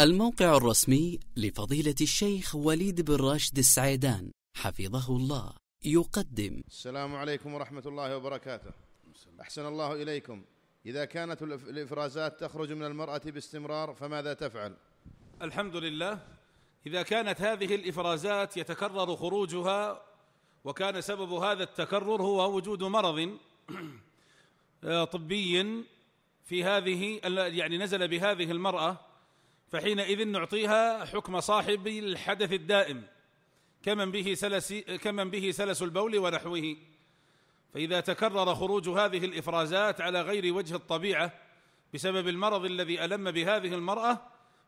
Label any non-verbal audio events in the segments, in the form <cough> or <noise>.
الموقع الرسمي لفضيلة الشيخ وليد بن راشد السعيدان حفظه الله يقدم السلام عليكم ورحمة الله وبركاته أحسن الله إليكم إذا كانت الإفرازات تخرج من المرأة باستمرار فماذا تفعل؟ الحمد لله إذا كانت هذه الإفرازات يتكرر خروجها وكان سبب هذا التكرر هو وجود مرض <clears throat> آه، طبي في هذه يعني نزل بهذه المرأة فحينئذ نعطيها حكم صاحب الحدث الدائم كمن به سلس كمن به سلس البول ونحوه فإذا تكرر خروج هذه الإفرازات على غير وجه الطبيعة بسبب المرض الذي ألم بهذه المرأة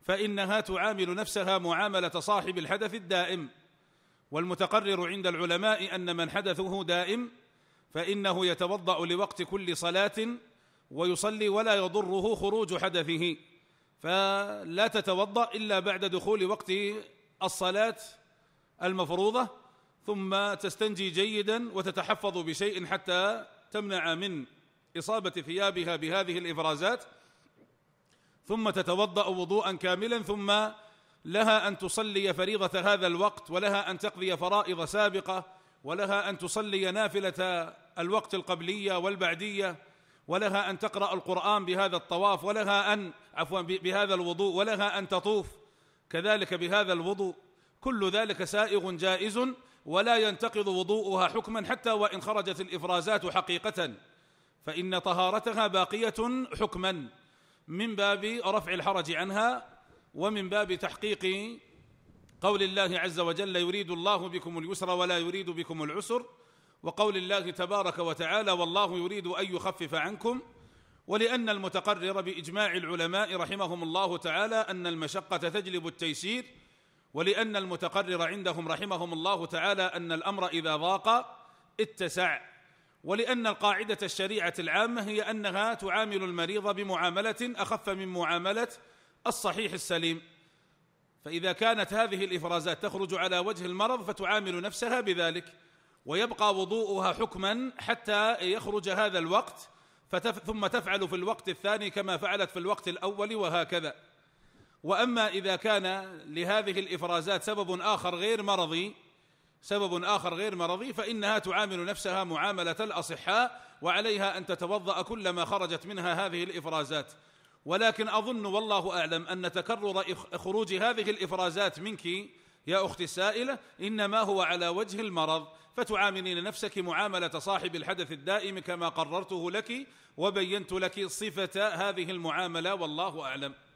فإنها تعامل نفسها معاملة صاحب الحدث الدائم والمتقرر عند العلماء أن من حدثه دائم فإنه يتوضأ لوقت كل صلاة ويصلي ولا يضره خروج حدثه فلا تتوضا الا بعد دخول وقت الصلاه المفروضه ثم تستنجي جيدا وتتحفظ بشيء حتى تمنع من اصابه ثيابها بهذه الافرازات ثم تتوضا وضوءا كاملا ثم لها ان تصلي فريضه هذا الوقت ولها ان تقضي فرائض سابقه ولها ان تصلي نافله الوقت القبليه والبعديه ولها ان تقرا القران بهذا الطواف ولها ان عفوا بهذا الوضوء ولها ان تطوف كذلك بهذا الوضوء كل ذلك سائغ جائز ولا ينتقض وضوءها حكما حتى وان خرجت الافرازات حقيقه فان طهارتها باقيه حكما من باب رفع الحرج عنها ومن باب تحقيق قول الله عز وجل يريد الله بكم اليسر ولا يريد بكم العسر وقول الله تبارك وتعالى والله يريد ان يخفف عنكم ولان المتقرر باجماع العلماء رحمهم الله تعالى ان المشقه تجلب التيسير ولان المتقرر عندهم رحمهم الله تعالى ان الامر اذا ضاق اتسع ولان القاعده الشريعه العامه هي انها تعامل المريض بمعامله اخف من معامله الصحيح السليم فاذا كانت هذه الافرازات تخرج على وجه المرض فتعامل نفسها بذلك ويبقى وضوءها حكما حتى يخرج هذا الوقت فتف ثم تفعل في الوقت الثاني كما فعلت في الوقت الاول وهكذا واما اذا كان لهذه الافرازات سبب اخر غير مرضي سبب اخر غير مرضي فانها تعامل نفسها معامله الاصحاء وعليها ان تتوضا كلما خرجت منها هذه الافرازات ولكن اظن والله اعلم ان تكرر خروج هذه الافرازات منك يا اختي السائله انما هو على وجه المرض فتعاملين نفسك معامله صاحب الحدث الدائم كما قررته لك وبينت لك صفه هذه المعامله والله اعلم